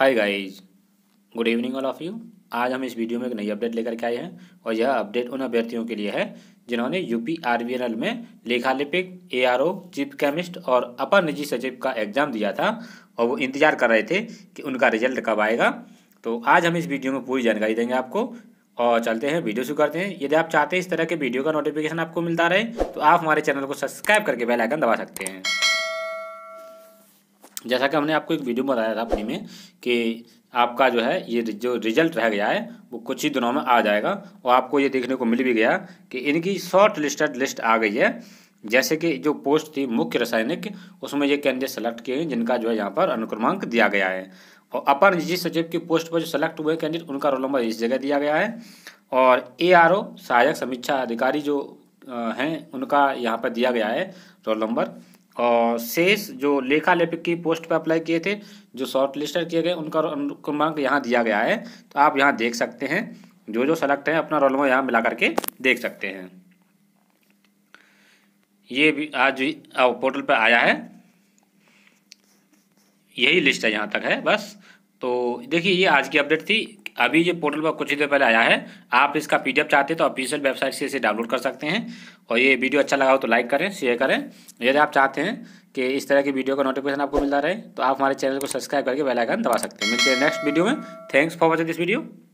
hi guys good evening all of you आज हम इस वीडियो में एक नई अपडेट लेकर के आए हैं और यह अपडेट उन अभ्यर्थियों के लिए है जिन्होंने यूपी आरबीएनएल में लेखालिपिक एआरओ चीफ केमिस्ट और अपर निजी सचिव का एग्ज़ाम दिया था और वो इंतज़ार कर रहे थे कि उनका रिजल्ट कब आएगा तो आज हम इस वीडियो में पूरी जानकारी देंगे आपको और चलते हैं वीडियो शुरू करते हैं यदि आप चाहते हैं इस तरह के वीडियो का नोटिफिकेशन आपको मिलता रहे तो आप हमारे चैनल को सब्सक्राइब करके बेल आइकन दबा सकते हैं जैसा कि हमने आपको एक वीडियो बताया था अपनी में कि आपका जो है ये जो रिजल्ट रह गया है वो कुछ ही दिनों में आ जाएगा और आपको ये देखने को मिल भी गया कि इनकी शॉर्ट लिस्टेड लिस्ट आ गई है जैसे कि जो पोस्ट थी मुख्य रासायनिक उसमें ये कैंडिडेट सेलेक्ट किए हैं जिनका जो है यहाँ पर अनुक्रमांक दिया गया है और अपर निजी सचिव की पोस्ट पर जो सेलेक्ट हुए कैंडिडेट उनका रोल नंबर इस जगह दिया गया है और ए सहायक समीक्षा अधिकारी जो हैं उनका यहाँ पर दिया गया है रोल नंबर और शेष जो लेखा लेपिक की पोस्ट पर अप्लाई किए थे जो शॉर्ट लिस्टर किए गए उनका क्रमांक यहाँ दिया गया है तो आप यहाँ देख सकते हैं जो जो सेलेक्ट हैं अपना रोल नंबर यहाँ मिला करके देख सकते हैं ये भी आज पोर्टल पर आया है यही लिस्ट है यहाँ तक है बस तो देखिए ये आज की अपडेट थी अभी ये पोर्टल पर कुछ ही देर पहले आया है आप इसका पीडीएफ चाहते हैं तो ऑफिशियल वेबसाइट से इसे डाउनलोड कर सकते हैं और ये वीडियो अच्छा लगा हो तो लाइक करें शेयर करें यदि आप चाहते हैं कि इस तरह की वीडियो का नोटिफिकेशन आपको मिलता रहे तो आप हमारे चैनल को सब्सक्राइब करके बेलाइकन दबा सकते हैं मिलते हैं नेक्स्ट वीडियो में thanks for watching this video